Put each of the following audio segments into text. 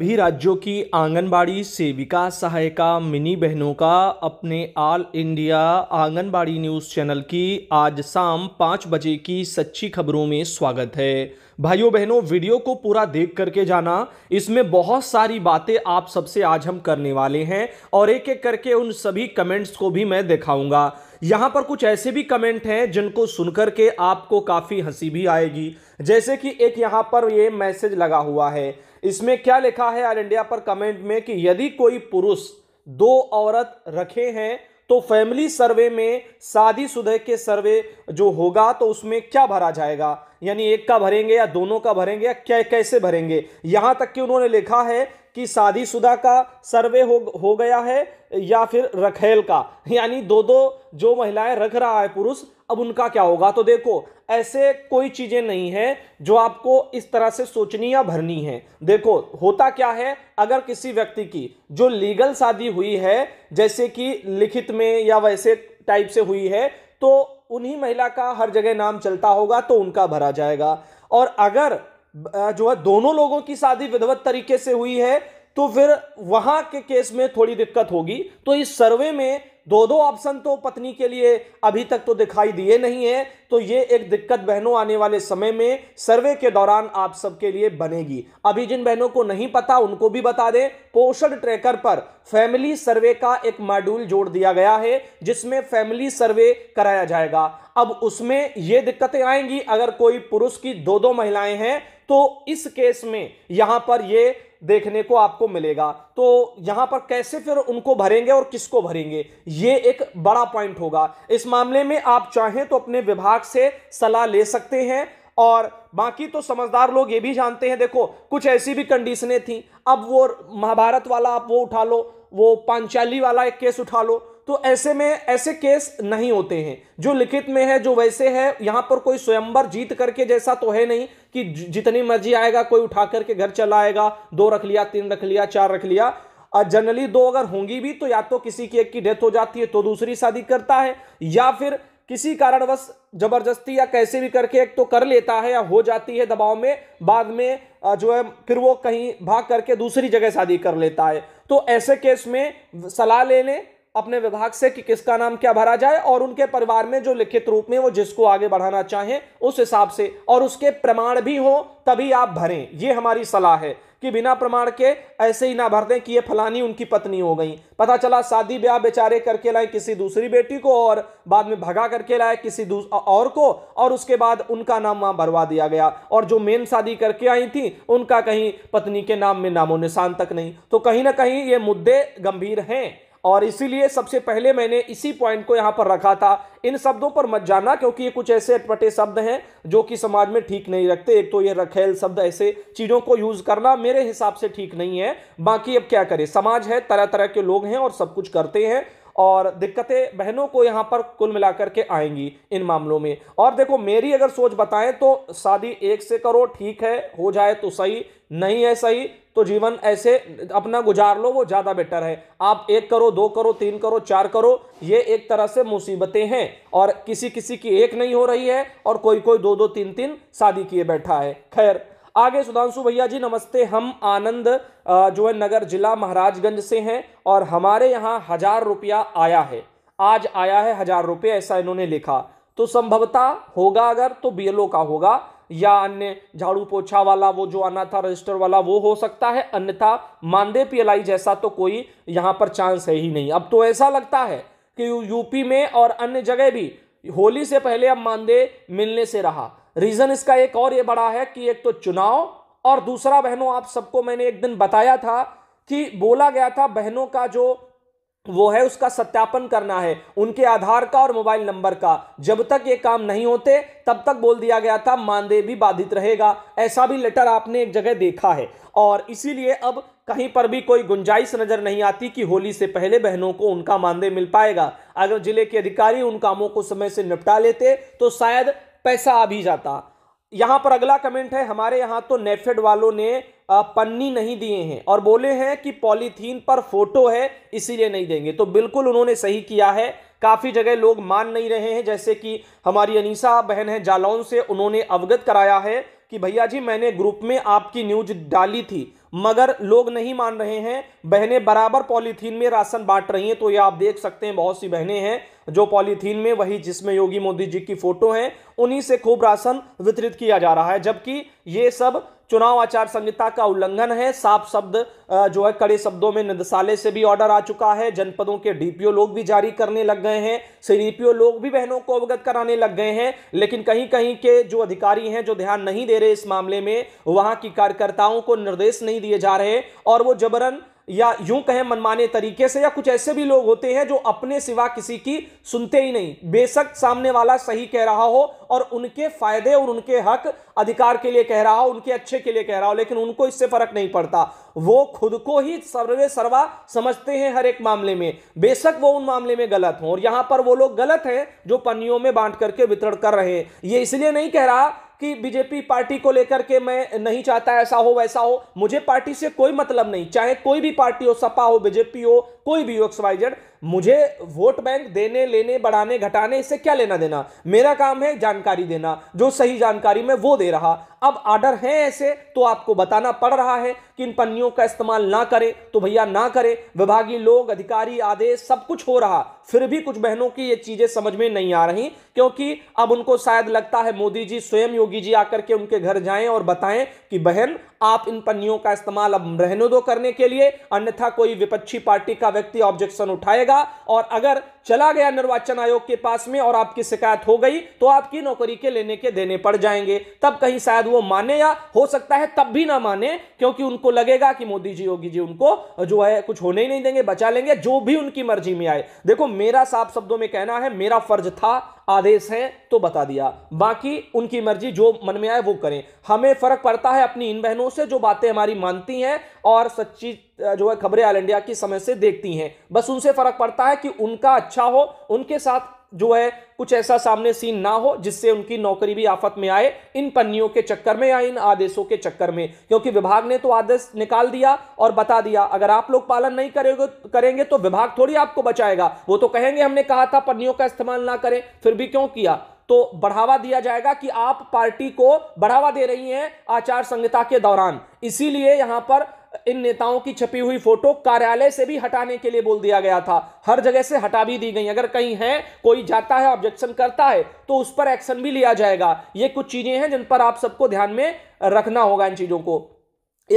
भी राज्यों की आंगनबाड़ी सेविका सहायिका मिनी बहनों का अपने all India Anganwadi news channel की आज शाम पाँच बजे की सच्ची खबरों में स्वागत है भाइयों बहनों वीडियो को पूरा देख करके जाना इसमें बहुत सारी बातें आप सबसे आज हम करने वाले हैं और एक एक करके उन सभी कमेंट्स को भी मैं दिखाऊंगा यहाँ पर कुछ ऐसे भी कमेंट हैं जिनको सुनकर के आपको काफ़ी हंसी भी आएगी जैसे कि एक यहाँ पर ये मैसेज लगा हुआ है इसमें क्या लिखा है आर इंडिया पर कमेंट में कि यदि कोई पुरुष दो औरत रखे हैं तो फैमिली सर्वे में शादी शादीशुदा के सर्वे जो होगा तो उसमें क्या भरा जाएगा यानी एक का भरेंगे या दोनों का भरेंगे या क्या कैसे भरेंगे यहां तक कि उन्होंने लिखा है कि शादीशुदा का सर्वे हो हो गया है या फिर रखेल का यानी दो दो जो महिलाएं रख रहा है पुरुष अब उनका क्या होगा तो देखो ऐसे कोई चीज़ें नहीं है जो आपको इस तरह से सोचनी या भरनी है देखो होता क्या है अगर किसी व्यक्ति की जो लीगल शादी हुई है जैसे कि लिखित में या वैसे टाइप से हुई है तो उन्हीं महिला का हर जगह नाम चलता होगा तो उनका भरा जाएगा और अगर जो है दोनों लोगों की शादी विधवत तरीके से हुई है तो फिर वहां के केस में थोड़ी दिक्कत होगी तो इस सर्वे में दो दो ऑप्शन तो पत्नी के लिए अभी तक तो दिखाई दिए नहीं है तो ये एक दिक्कत बहनों आने वाले समय में सर्वे के दौरान आप सबके लिए बनेगी अभी जिन बहनों को नहीं पता उनको भी बता दें पोषण ट्रैकर पर फैमिली सर्वे का एक मॉड्यूल जोड़ दिया गया है जिसमें फैमिली सर्वे कराया जाएगा अब उसमें ये दिक्कतें आएंगी अगर कोई पुरुष की दो दो महिलाएं हैं तो इस केस में यहां पर ये देखने को आपको मिलेगा तो यहां पर कैसे फिर उनको भरेंगे और किसको भरेंगे ये एक बड़ा पॉइंट होगा इस मामले में आप चाहें तो अपने विभाग से सलाह ले सकते हैं और बाकी तो समझदार लोग ये भी जानते हैं देखो कुछ ऐसी भी कंडीशनें थी अब वो महाभारत वाला आप वो उठा लो वो पांचाली वाला एक केस उठा लो तो ऐसे में ऐसे केस नहीं होते हैं जो लिखित में है जो वैसे है यहां पर कोई स्वयंवर जीत करके जैसा तो है नहीं कि जितनी मर्जी आएगा कोई उठा करके घर चला आएगा दो रख लिया तीन रख लिया चार रख लिया और जनरली दो अगर होंगी भी तो या तो किसी की एक की डेथ हो जाती है तो दूसरी शादी करता है या फिर किसी कारणवश जबरदस्ती या कैसे भी करके एक तो कर लेता है या हो जाती है दबाव में बाद में जो है फिर वो कहीं भाग करके दूसरी जगह शादी कर लेता है तो ऐसे केस में सलाह ले लें अपने विभाग से कि किसका नाम क्या भरा जाए और उनके परिवार में जो लिखित रूप में वो जिसको आगे बढ़ाना चाहें उस हिसाब से और उसके प्रमाण भी हो तभी आप भरें ये हमारी सलाह है कि बिना प्रमाण के ऐसे ही ना भर दें कि ये फलानी उनकी पत्नी हो गई पता चला शादी ब्याह बेचारे करके लाए किसी दूसरी बेटी को और बाद में भगा करके लाए किसी और को और उसके बाद उनका नाम वहाँ भरवा दिया गया और जो मेन शादी करके आई थी उनका कहीं पत्नी के नाम में नामो निशान तक नहीं तो कहीं ना कहीं ये मुद्दे गंभीर हैं और इसीलिए सबसे पहले मैंने इसी पॉइंट को यहाँ पर रखा था इन शब्दों पर मत जाना क्योंकि ये कुछ ऐसे अटपटे शब्द हैं जो कि समाज में ठीक नहीं रखते एक तो ये रखेल शब्द ऐसे चीज़ों को यूज़ करना मेरे हिसाब से ठीक नहीं है बाकी अब क्या करें समाज है तरह तरह के लोग हैं और सब कुछ करते हैं और दिक्कतें बहनों को यहाँ पर कुल मिलाकर के आएंगी इन मामलों में और देखो मेरी अगर सोच बताएं तो शादी एक से करो ठीक है हो जाए तो सही नहीं है सही तो जीवन ऐसे अपना गुजार लो वो ज़्यादा बेटर है आप एक करो दो करो तीन करो चार करो ये एक तरह से मुसीबतें हैं और किसी किसी की एक नहीं हो रही है और कोई कोई दो दो तीन तीन शादी किए बैठा है खैर आगे सुधांशु भैया जी नमस्ते हम आनंद जो है नगर जिला महाराजगंज से हैं और हमारे यहाँ हजार रुपया आया है आज आया है हजार रुपये ऐसा इन्होंने लिखा तो संभवता होगा अगर तो बी का होगा या अन्य झाड़ू पोछा वाला वो जो आना था रजिस्टर वाला वो हो सकता है अन्यथा मानदेय पीएलआई जैसा तो कोई यहाँ पर चांस है ही नहीं अब तो ऐसा लगता है कि यूपी में और अन्य जगह भी होली से पहले अब मानदेय मिलने से रहा रीजन इसका एक और ये बड़ा है कि एक तो चुनाव और दूसरा बहनों आप सबको मैंने एक दिन बताया था कि बोला गया था बहनों का जो वो है उसका सत्यापन करना है उनके आधार का और मोबाइल नंबर का जब तक ये काम नहीं होते तब तक बोल दिया गया था मानदेय भी बाधित रहेगा ऐसा भी लेटर आपने एक जगह देखा है और इसीलिए अब कहीं पर भी कोई गुंजाइश नज़र नहीं आती कि होली से पहले बहनों को उनका मानदेय मिल पाएगा अगर जिले के अधिकारी उन कामों को समय से निपटा लेते तो शायद पैसा आ भी जाता यहाँ पर अगला कमेंट है हमारे यहाँ तो नेफेड वालों ने पन्नी नहीं दिए हैं और बोले हैं कि पॉलीथीन पर फोटो है इसीलिए नहीं देंगे तो बिल्कुल उन्होंने सही किया है काफ़ी जगह लोग मान नहीं रहे हैं जैसे कि हमारी अनीसा बहन है जालौन से उन्होंने अवगत कराया है कि भैया जी मैंने ग्रुप में आपकी न्यूज डाली थी मगर लोग नहीं मान रहे हैं बहनें बराबर पॉलीथीन में राशन बांट रही हैं तो ये आप देख सकते हैं बहुत सी बहनें हैं जो पॉलीथीन में वही जिसमें योगी मोदी जी की फोटो हैं उन्हीं से खूब राशन वितरित किया जा रहा है जबकि ये सब चुनाव आचार संहिता का उल्लंघन है साफ शब्द जो है कड़े शब्दों में निदेशालय से भी ऑर्डर आ चुका है जनपदों के डीपीओ लोग भी जारी करने लग गए हैं सीडीपीओ लोग भी बहनों को अवगत कराने लग गए हैं लेकिन कहीं कहीं के जो अधिकारी हैं जो ध्यान नहीं दे रहे इस मामले में वहां की कार्यकर्ताओं को निर्देश नहीं दिए जा रहे और वो जबरन या यूं कहें मनमाने तरीके से या कुछ ऐसे भी लोग होते हैं जो अपने सिवा किसी की सुनते ही नहीं बेशक सामने वाला सही कह रहा हो और उनके फायदे और उनके हक अधिकार के लिए कह रहा हो उनके अच्छे के लिए कह रहा हो लेकिन उनको इससे फर्क नहीं पड़ता वो खुद को ही सर्वे सर्वा समझते हैं हर एक मामले में बेशक वो उन मामले में गलत हों और यहां पर वो लोग गलत हैं जो पन्नियों में बांट करके वितरण कर रहे हैं ये इसलिए नहीं कह रहा कि बीजेपी पार्टी को लेकर के मैं नहीं चाहता ऐसा हो वैसा हो मुझे पार्टी से कोई मतलब नहीं चाहे कोई भी पार्टी हो सपा हो बीजेपी हो कोई भी हो एक्सवाइजेड मुझे वोट बैंक देने लेने बढ़ाने घटाने इससे क्या लेना देना मेरा काम है जानकारी देना जो सही जानकारी मैं वो दे रहा अब आर्डर हैं ऐसे तो आपको बताना पड़ रहा है कि इन पन्नियों का इस्तेमाल ना करें तो भैया ना करें विभागीय लोग अधिकारी आदेश सब कुछ हो रहा फिर भी कुछ बहनों की ये चीजें समझ में नहीं आ रही क्योंकि अब उनको शायद लगता है मोदी जी स्वयं योगी जी आकर के उनके घर जाएं और बताएं कि बहन आप इन पन्नियों का इस्तेमाल अब रहने दो करने के लिए अन्यथा कोई विपक्षी पार्टी का व्यक्ति ऑब्जेक्शन उठाएगा और अगर चला गया निर्वाचन आयोग के पास में और आपकी शिकायत हो गई तो आपकी नौकरी के लेने के देने पड़ जाएंगे तब कहीं शायद वो माने या हो सकता है तब भी ना माने क्योंकि उनको लगेगा कि मोदी जी योगी जी उनको जो है कुछ होने ही नहीं देंगे बचा लेंगे जो भी उनकी मर्जी में आए देखो मेरा साफ शब्दों में कहना है मेरा फर्ज था आदेश है तो बता दिया बाकी उनकी मर्जी जो मन में आए वो करें हमें फर्क पड़ता है अपनी इन बहनों से जो बातें हमारी मानती हैं और सच्ची जो है खबरें ऑल इंडिया की समय से देखती हैं बस उनसे फर्क पड़ता है कि उनका अच्छा हो उनके साथ जो है कुछ ऐसा सामने सीन ना हो जिससे उनकी नौकरी भी आफत में आए इन पन्नियों के चक्कर में या इन आदेशों के चक्कर में क्योंकि विभाग ने तो आदेश निकाल दिया और बता दिया अगर आप लोग पालन नहीं करेंगे करेंगे तो विभाग थोड़ी आपको बचाएगा वो तो कहेंगे हमने कहा था पन्नियों का इस्तेमाल ना करें फिर भी क्यों किया तो बढ़ावा दिया जाएगा कि आप पार्टी को बढ़ावा दे रही हैं आचार संहिता के दौरान इसीलिए यहां पर इन नेताओं की छपी हुई फोटो कार्यालय से भी हटाने के लिए बोल दिया गया था हर जगह से हटा भी दी गई अगर कहीं है कोई जाता है ऑब्जेक्शन करता है तो उस पर एक्शन भी लिया जाएगा ये कुछ चीजें हैं जिन पर आप सबको ध्यान में रखना होगा इन चीजों को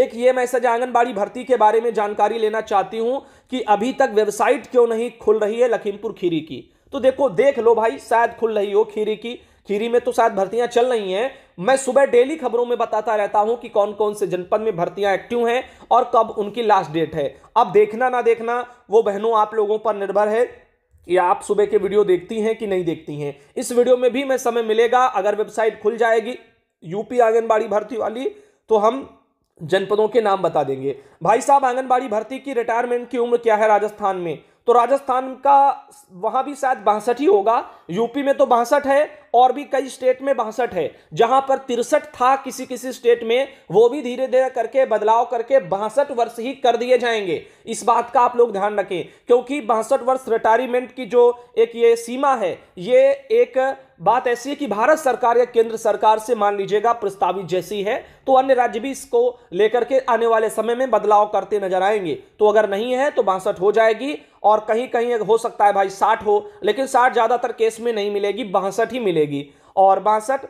एक ये मैसेज आंगनबाड़ी भर्ती के बारे में जानकारी लेना चाहती हूं कि अभी तक वेबसाइट क्यों नहीं खुल रही है लखीमपुर खीरी की तो देखो देख लो भाई शायद खुल रही हो खीरी की खीरी में तो शायद भर्तियां चल रही हैं मैं सुबह डेली खबरों में बताता रहता हूं कि कौन कौन से जनपद में भर्तियां एक्टिव हैं और कब उनकी लास्ट डेट है अब देखना ना देखना वो बहनों आप लोगों पर निर्भर है कि आप सुबह के वीडियो देखती हैं कि नहीं देखती हैं इस वीडियो में भी मैं समय मिलेगा अगर वेबसाइट खुल जाएगी यूपी आंगनबाड़ी भर्ती वाली तो हम जनपदों के नाम बता देंगे भाई साहब आंगनबाड़ी भर्ती की रिटायरमेंट की उम्र क्या है राजस्थान में तो राजस्थान का वहां भी शायद बासठ ही होगा यूपी में तो बासठ है और भी कई स्टेट में बासठ है जहां पर तिरसठ था किसी किसी स्टेट में वो भी धीरे धीरे करके बदलाव करके बासठ वर्ष ही कर दिए जाएंगे इस बात का आप लोग ध्यान रखें क्योंकि बासठ वर्ष रिटायरमेंट की जो एक ये सीमा है ये एक बात ऐसी है कि भारत सरकार या केंद्र सरकार से मान लीजिएगा प्रस्तावित जैसी है तो अन्य राज्य भी इसको लेकर के आने वाले समय में बदलाव करते नजर आएंगे तो अगर नहीं है तो बासठ हो जाएगी और कहीं कहीं हो सकता है भाई साठ हो लेकिन साठ ज़्यादातर केस में नहीं मिलेगी बासठ ही मिलेगी और बासठ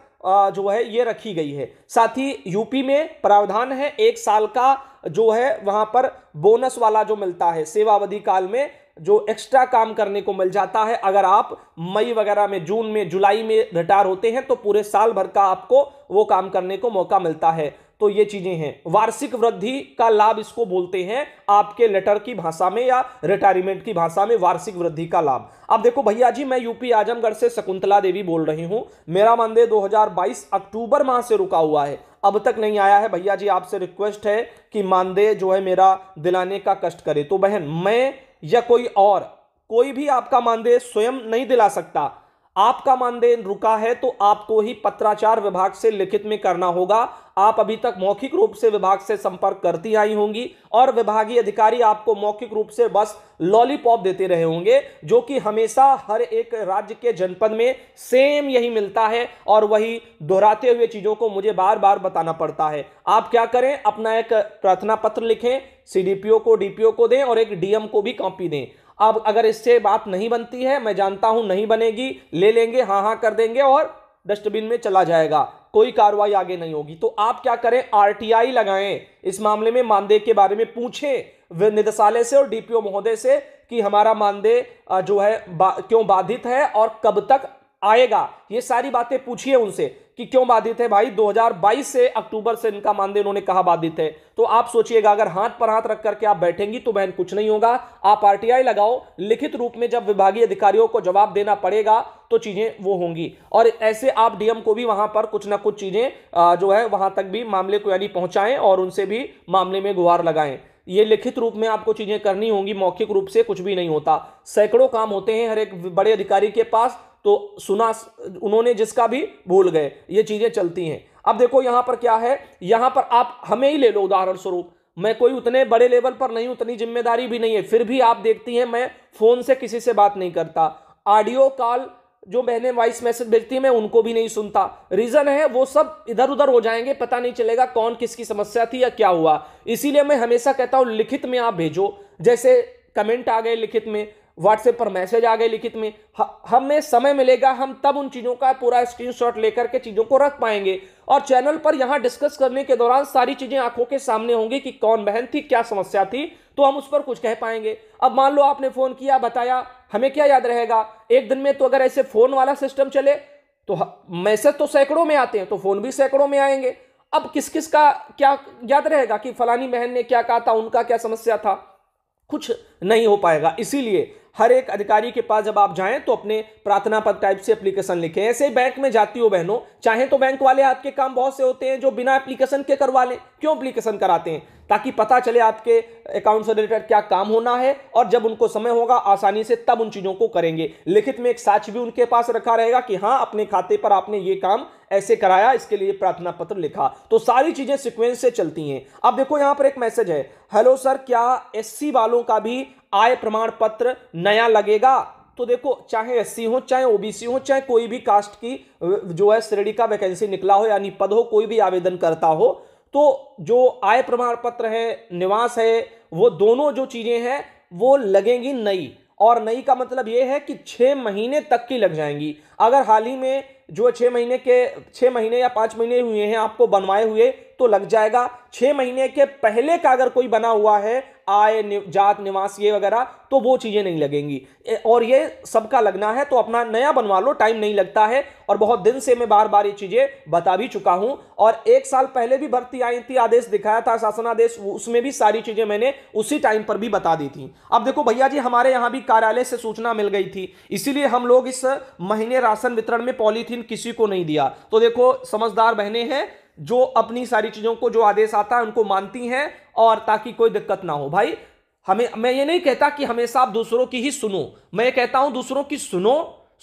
जो है ये रखी गई है साथ ही यूपी में प्रावधान है एक साल का जो है वहाँ पर बोनस वाला जो मिलता है सेवावधि काल में जो एक्स्ट्रा काम करने को मिल जाता है अगर आप मई वगैरह में जून में जुलाई में रिटायर होते हैं तो पूरे साल भर का आपको वो काम करने को मौका मिलता है तो ये चीजें हैं वार्षिक वृद्धि का लाभ इसको बोलते हैं आपके लेटर की भाषा में या रिटायरमेंट की भाषा में वार्षिक वृद्धि का लाभ अब देखो भैया जी मैं यूपी आजमगढ़ से शकुंतला देवी बोल रही हूं मेरा मानदेय 2022 अक्टूबर माह से रुका हुआ है अब तक नहीं आया है भैया जी आपसे रिक्वेस्ट है कि मानदेय जो है मेरा दिलाने का कष्ट करे तो बहन मैं या कोई और कोई भी आपका मानदेय स्वयं नहीं दिला सकता आपका मानदेय रुका है तो आपको ही पत्राचार विभाग से लिखित में करना होगा आप अभी तक मौखिक रूप से विभाग से संपर्क करती आई होंगी और विभागीय अधिकारी आपको मौखिक रूप से बस लॉलीपॉप देते रहे होंगे जो कि हमेशा हर एक राज्य के जनपद में सेम यही मिलता है और वही दोहराते हुए चीज़ों को मुझे बार बार बताना पड़ता है आप क्या करें अपना एक प्रार्थना पत्र लिखें सी को डीपीओ को दें और एक डीएम को भी कॉपी दें अब अगर इससे बात नहीं बनती है मैं जानता हूं नहीं बनेगी ले लेंगे हाँ हाँ कर देंगे और डस्टबिन में चला जाएगा कोई कार्रवाई आगे नहीं होगी तो आप क्या करें आरटीआई लगाएं इस मामले में मानदेय के बारे में पूछें निदेशालय से और डीपीओ महोदय से कि हमारा मानदेय जो है बा, क्यों बाधित है और कब तक आएगा ये सारी बातें पूछिए उनसे कि क्यों बाधित है भाई 2022 से अक्टूबर से इनका मानदेय उन्होंने कहा बाधित है तो आप सोचिएगा अगर हाथ पर हाथ रख करके आप बैठेंगी तो बहन कुछ नहीं होगा आप आरटीआई लगाओ लिखित रूप में जब विभागीय अधिकारियों को जवाब देना पड़ेगा तो चीजें वो होंगी और ऐसे आप डीएम को भी वहां पर कुछ ना कुछ चीजें जो है वहां तक भी मामले को यानी पहुंचाएं और उनसे भी मामले में गुहार लगाएं ये लिखित रूप में आपको चीजें करनी होंगी मौखिक रूप से कुछ भी नहीं होता सैकड़ों काम होते हैं हर एक बड़े अधिकारी के पास तो सुना उन्होंने जिसका भी भूल गए ये चीज़ें चलती हैं अब देखो यहां पर क्या है यहां पर आप हमें ही ले लो उदाहरण स्वरूप मैं कोई उतने बड़े लेवल पर नहीं उतनी जिम्मेदारी भी नहीं है फिर भी आप देखती हैं मैं फ़ोन से किसी से बात नहीं करता ऑडियो कॉल जो बहने वॉइस मैसेज भेजती है मैं उनको भी नहीं सुनता रीज़न है वो सब इधर उधर हो जाएंगे पता नहीं चलेगा कौन किसकी समस्या थी या क्या हुआ इसीलिए मैं हमेशा कहता हूँ लिखित में आप भेजो जैसे कमेंट आ गए लिखित में व्हाट्सएप पर मैसेज आ गए लिखित में हमें समय मिलेगा हम तब उन चीज़ों का पूरा स्क्रीनशॉट लेकर के चीज़ों को रख पाएंगे और चैनल पर यहाँ डिस्कस करने के दौरान सारी चीज़ें आंखों के सामने होंगी कि कौन बहन थी क्या समस्या थी तो हम उस पर कुछ कह पाएंगे अब मान लो आपने फ़ोन किया बताया हमें क्या याद रहेगा एक दिन में तो अगर ऐसे फ़ोन वाला सिस्टम चले तो मैसेज तो सैकड़ों में आते हैं तो फ़ोन भी सैकड़ों में आएंगे अब किस किस का क्या याद रहेगा कि फलानी बहन ने क्या कहा था उनका क्या समस्या था कुछ नहीं हो पाएगा इसीलिए हर एक अधिकारी के पास जब आप जाएं तो अपने प्रार्थना पद टाइप से एप्लीकेशन लिखें ऐसे बैंक में जाती हो बहनों चाहे तो बैंक वाले आपके काम बहुत से होते हैं जो बिना एप्लीकेशन के करवा लें क्यों अप्लीकेशन कराते हैं ताकि पता चले आपके अकाउंट से रिलेटेड क्या काम होना है और जब उनको समय होगा आसानी से तब उन चीज़ों को करेंगे लिखित में एक साक्ष भी उनके पास रखा रहेगा कि हाँ अपने खाते पर आपने ये काम ऐसे कराया इसके लिए प्रार्थना पत्र लिखा तो सारी चीज़ें सिक्वेंस से चलती हैं अब देखो यहाँ पर एक मैसेज है हेलो सर क्या एस वालों का भी आय प्रमाण पत्र नया लगेगा तो देखो चाहे एस हो चाहे ओबीसी हो चाहे कोई भी कास्ट की जो है श्रेणी का वैकेंसी निकला हो यानी पद हो कोई भी आवेदन करता हो तो जो आय प्रमाण पत्र है निवास है वो दोनों जो चीज़ें हैं वो लगेंगी नई और नई का मतलब ये है कि छः महीने तक की लग जाएंगी अगर हाल ही में जो छः महीने के छः महीने या पाँच महीने हुए हैं आपको बनवाए हुए तो लग जाएगा छः महीने के पहले का अगर कोई बना हुआ है आय नि, जात निवास ये वगैरह तो वो चीज़ें नहीं लगेंगी और ये सबका लगना है तो अपना नया बनवा लो टाइम नहीं लगता है और बहुत दिन से मैं बार बार ये चीज़ें बता भी चुका हूँ और एक साल पहले भी भर्ती आई थी आदेश दिखाया था शासनादेश उसमें भी सारी चीज़ें मैंने उसी टाइम पर भी बता दी थी अब देखो भैया जी हमारे यहाँ भी कार्यालय से सूचना मिल गई थी इसीलिए हम लोग इस महीने राशन वितरण में पॉलिथीन पॉलिथीन किसी को नहीं दिया तो देखो समझदार बहने हैं जो अपनी सारी चीज़ों को जो आदेश आता है उनको मानती हैं और ताकि कोई दिक्कत ना हो भाई हमें मैं ये नहीं कहता कि हमेशा आप दूसरों की ही सुनो मैं कहता हूं दूसरों की सुनो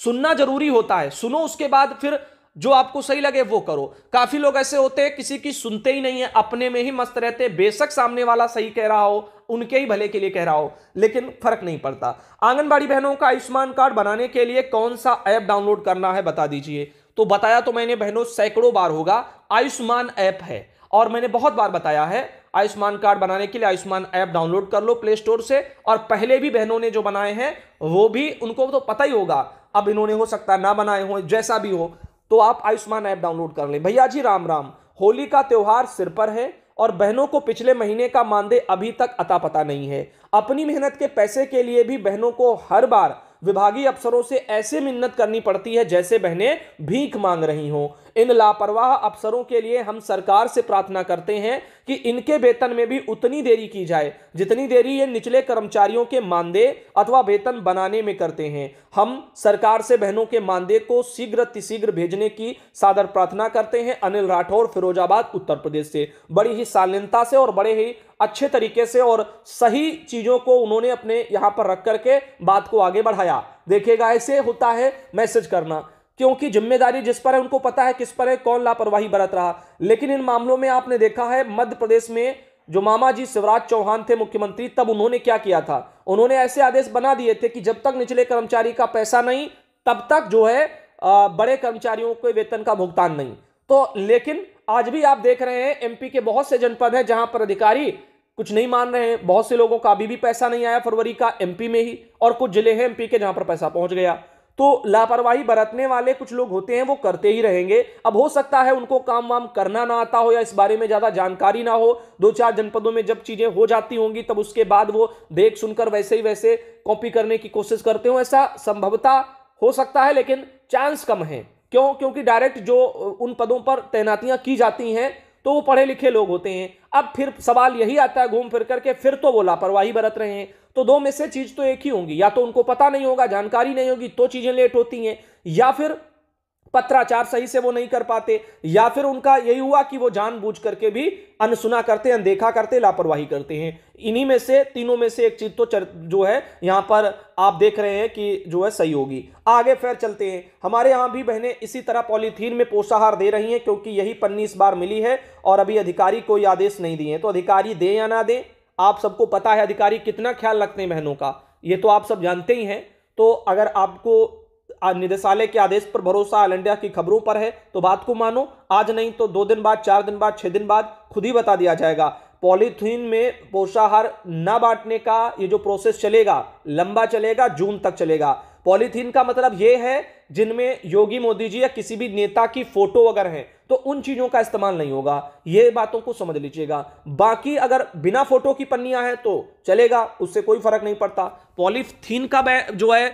सुनना जरूरी होता है सुनो उसके बाद फिर जो आपको सही लगे वो करो काफी लोग ऐसे होते हैं किसी की सुनते ही नहीं है अपने में ही मस्त रहते बेशक सामने वाला सही कह रहा हो उनके ही भले के लिए कह रहा हो लेकिन फर्क नहीं पड़ता आंगनबाड़ी बहनों का आयुष्मान कार्ड बनाने के लिए कौन सा ऐप डाउनलोड करना है बता दीजिए तो बताया तो मैंने बहनों सैकड़ों बार होगा आयुष्मान ऐप है और मैंने बहुत बार बताया है आयुष्मान कार्ड बनाने के लिए आयुष्मान ऐप डाउनलोड कर लो प्ले स्टोर से और पहले भी बहनों ने जो बनाए हैं वो भी उनको तो पता ही होगा अब इन्होंने हो सकता है ना बनाए हो जैसा भी हो तो आप आयुष्मान ऐप डाउनलोड कर लें भैया जी राम राम होली का त्यौहार सिर पर है और बहनों को पिछले महीने का मानदेय अभी तक अता पता नहीं है अपनी मेहनत के पैसे के लिए भी बहनों को हर बार विभागीय अफसरों से ऐसे मिन्नत करनी पड़ती है जैसे बहनें भीख मांग रही हों इन लापरवाह अफसरों के लिए हम सरकार से प्रार्थना करते हैं कि इनके वेतन में भी उतनी देरी की जाए जितनी देरी ये निचले कर्मचारियों के मानदेय अथवा वेतन बनाने में करते हैं हम सरकार से बहनों के मानदेय को शीघ्र अतिशीघ्र भेजने की सादर प्रार्थना करते हैं अनिल राठौर फिरोजाबाद उत्तर प्रदेश से बड़ी ही शालीनता से और बड़े ही अच्छे तरीके से और सही चीज़ों को उन्होंने अपने यहाँ पर रख करके बात को आगे बढ़ाया देखिएगा ऐसे होता है मैसेज करना क्योंकि जिम्मेदारी जिस पर है उनको पता है किस पर है कौन लापरवाही बरत रहा लेकिन इन मामलों में आपने देखा है मध्य प्रदेश में जो मामा जी शिवराज चौहान थे मुख्यमंत्री तब उन्होंने क्या किया था उन्होंने ऐसे आदेश बना दिए थे कि जब तक निचले कर्मचारी का पैसा नहीं तब तक जो है बड़े कर्मचारियों के वेतन का भुगतान नहीं तो लेकिन आज भी आप देख रहे हैं एमपी के बहुत से जनपद हैं जहां पर अधिकारी कुछ नहीं मान रहे हैं बहुत से लोगों का अभी भी पैसा नहीं आया फरवरी का एमपी में ही और कुछ जिले हैं एमपी के जहां पर पैसा पहुंच गया तो लापरवाही बरतने वाले कुछ लोग होते हैं वो करते ही रहेंगे अब हो सकता है उनको काम वाम करना ना आता हो या इस बारे में ज़्यादा जानकारी ना हो दो चार जनपदों में जब चीज़ें हो जाती होंगी तब उसके बाद वो देख सुनकर वैसे ही वैसे कॉपी करने की कोशिश करते हो ऐसा संभवता हो सकता है लेकिन चांस कम है क्यों क्योंकि डायरेक्ट जो उन पदों पर तैनातियां की जाती हैं तो वो पढ़े लिखे लोग होते हैं अब फिर सवाल यही आता है घूम फिर करके फिर तो वो लापरवाही बरत रहे हैं तो दो में से चीज तो एक ही होंगी या तो उनको पता नहीं होगा जानकारी नहीं होगी तो चीजें लेट होती हैं या फिर पत्राचार सही से वो नहीं कर पाते या फिर उनका यही हुआ कि वो जानबूझ करके भी अनसुना करते अनदेखा करते लापरवाही करते हैं इन्हीं में से तीनों में से एक चीज तो चर, जो है यहां पर आप देख रहे हैं कि जो है सही होगी आगे फिर चलते हैं हमारे यहां भी बहनें इसी तरह पॉलीथीन में पोषाहार दे रही हैं क्योंकि यही पन्नी इस बार मिली है और अभी अधिकारी कोई आदेश नहीं दिए तो अधिकारी दें या ना दें आप सबको पता है अधिकारी कितना ख्याल रखते हैं बहनों का ये तो आप सब जानते ही हैं तो अगर आपको निदेशालय के आदेश पर भरोसा ऑल इंडिया की खबरों पर है तो बात को मानो आज नहीं तो दो दिन बाद चार दिन बाद छः दिन बाद खुद ही बता दिया जाएगा पॉलीथीन में पोषाहार न बांटने का ये जो प्रोसेस चलेगा लंबा चलेगा जून तक चलेगा पॉलीथीन का मतलब ये है जिनमें योगी मोदी जी या किसी भी नेता की फोटो अगर है तो उन चीज़ों का इस्तेमाल नहीं होगा ये बातों को समझ लीजिएगा बाकी अगर बिना फोटो की पन्नियां हैं तो चलेगा उससे कोई फर्क नहीं पड़ता पॉलीथीन का जो है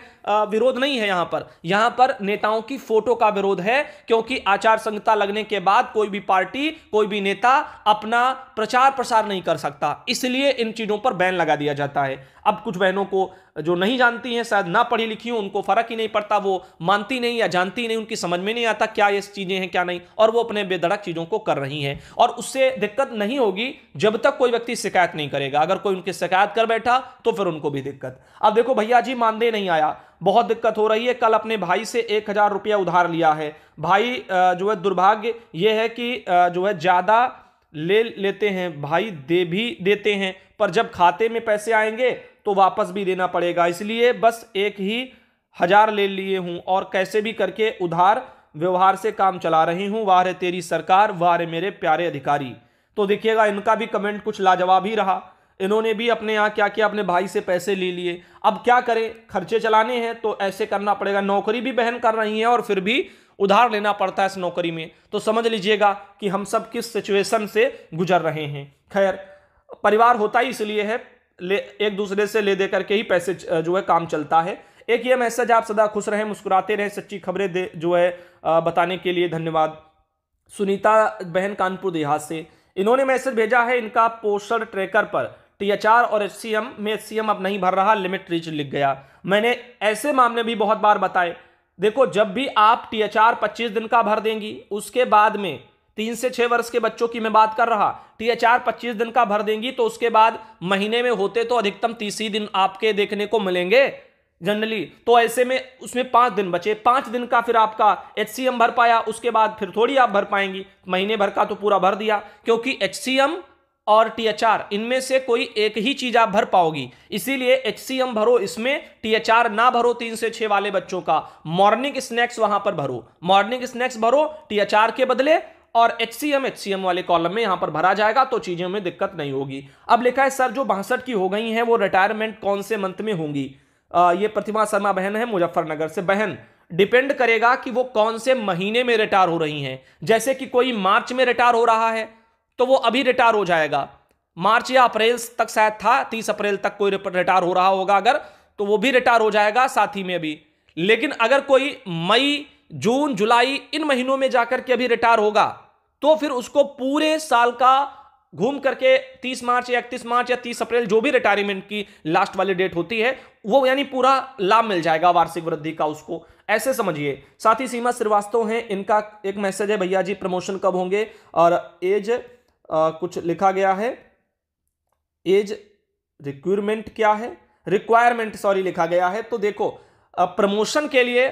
विरोध नहीं है यहां पर यहां पर नेताओं की फोटो का विरोध है क्योंकि आचार संहिता लगने के बाद कोई भी पार्टी कोई भी नेता अपना प्रचार प्रसार नहीं कर सकता इसलिए इन चीजों पर बैन लगा दिया जाता है अब कुछ बहनों को जो नहीं जानती हैं शायद ना पढ़ी लिखी हो उनको फर्क ही नहीं पड़ता वो मानती नहीं या जानती नहीं उनकी समझ में नहीं आता क्या ये चीजें हैं क्या नहीं और वो अपने बेधड़क चीजों को कर रही हैं और उससे दिक्कत नहीं होगी जब तक कोई व्यक्ति शिकायत नहीं करेगा अगर कोई उनकी शिकायत कर बैठा तो फिर उनको भी दिक्कत अब देखो भैया जी मानदेय नहीं आया बहुत दिक्कत हो रही है कल अपने भाई से एक हज़ार रुपया उधार लिया है भाई जो है दुर्भाग्य ये है कि जो है ज़्यादा ले लेते हैं भाई दे भी देते हैं पर जब खाते में पैसे आएंगे तो वापस भी देना पड़ेगा इसलिए बस एक ही हज़ार ले लिए हूँ और कैसे भी करके उधार व्यवहार से काम चला रही हूँ वाह है तेरी सरकार वाह है मेरे प्यारे अधिकारी तो देखिएगा इनका भी कमेंट कुछ लाजवाब ही रहा इन्होंने भी अपने यहाँ क्या किया अपने भाई से पैसे ले लिए अब क्या करें खर्चे चलाने हैं तो ऐसे करना पड़ेगा नौकरी भी बहन कर रही है और फिर भी उधार लेना पड़ता है इस नौकरी में तो समझ लीजिएगा कि हम सब किस सिचुएशन से गुजर रहे हैं खैर परिवार होता ही इसलिए है ले एक दूसरे से ले दे करके ही पैसे जो है काम चलता है एक ये मैसेज आप सदा खुश रहें मुस्कुराते रहें सच्ची खबरें दे जो है बताने के लिए धन्यवाद सुनीता बहन कानपुर देहात से इन्होंने मैसेज भेजा है इनका पोषण ट्रैकर पर टी एच आर और एच सी एम में एच एम अब नहीं भर रहा लिमिट रीच लिख गया मैंने ऐसे मामले भी बहुत बार बताए देखो जब भी आप टी एच आर पच्चीस दिन का भर देंगी उसके बाद में तीन से छः वर्ष के बच्चों की मैं बात कर रहा टी एच आर पच्चीस दिन का भर देंगी तो उसके बाद महीने में होते तो अधिकतम तीस ही दिन आपके देखने को मिलेंगे जनरली तो ऐसे में उसमें पाँच दिन बचे पाँच दिन का फिर आपका एच सी एम भर पाया उसके बाद फिर थोड़ी आप भर पाएंगी महीने भर का तो पूरा भर दिया क्योंकि एच सी एम और टी एच आर इनमें से कोई एक ही चीज़ आप भर पाओगी इसीलिए एच सी एम भरो इसमें टी एच आर ना भरो तीन से छः वाले बच्चों का मॉर्निंग स्नैक्स वहां पर भरो मॉर्निंग स्नैक्स भरो टी एच आर के बदले और H C M H C M वाले कॉलम में यहां पर भरा जाएगा तो चीज़ों में दिक्कत नहीं होगी अब लिखा है सर जो बासठ की हो गई हैं वो रिटायरमेंट कौन से मंथ में होंगी ये प्रतिमा शर्मा बहन है मुजफ्फरनगर से बहन डिपेंड करेगा कि वो कौन से महीने में रिटायर हो रही हैं जैसे कि कोई मार्च में रिटायर हो रहा है तो वो अभी रिटायर हो जाएगा मार्च या अप्रैल तक शायद था तीस अप्रैल तक कोई रिटायर हो रहा होगा अगर तो वो भी रिटायर हो जाएगा साथ ही में भी लेकिन अगर कोई मई जून जुलाई इन महीनों में जाकर के अभी रिटायर होगा तो फिर उसको पूरे साल का घूम करके 30 मार्च या इकतीस मार्च या 30 अप्रैल जो भी रिटायरमेंट की लास्ट वाली डेट होती है वो यानी पूरा लाभ मिल जाएगा वार्षिक वृद्धि का उसको ऐसे समझिए साथ ही सीमा श्रीवास्तव हैं इनका एक मैसेज है भैया जी प्रमोशन कब होंगे और एज आ, कुछ लिखा गया है एज रिक्वायरमेंट क्या है रिक्वायरमेंट सॉरी लिखा गया है तो देखो प्रमोशन के लिए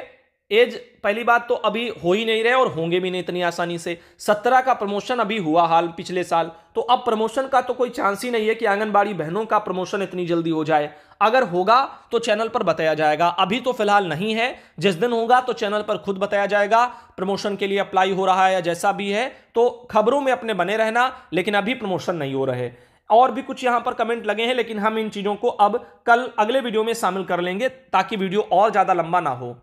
एज पहली बात तो अभी हो ही नहीं रहे और होंगे भी नहीं इतनी आसानी से सत्रह का प्रमोशन अभी हुआ हाल पिछले साल तो अब प्रमोशन का तो कोई चांस ही नहीं है कि आंगनबाड़ी बहनों का प्रमोशन इतनी जल्दी हो जाए अगर होगा तो चैनल पर बताया जाएगा अभी तो फिलहाल नहीं है जिस दिन होगा तो चैनल पर खुद बताया जाएगा प्रमोशन के लिए अप्लाई हो रहा है या जैसा भी है तो खबरों में अपने बने रहना लेकिन अभी प्रमोशन नहीं हो रहे और भी कुछ यहां पर कमेंट लगे हैं लेकिन हम इन चीज़ों को अब कल अगले वीडियो में शामिल कर लेंगे ताकि वीडियो और ज़्यादा लंबा ना हो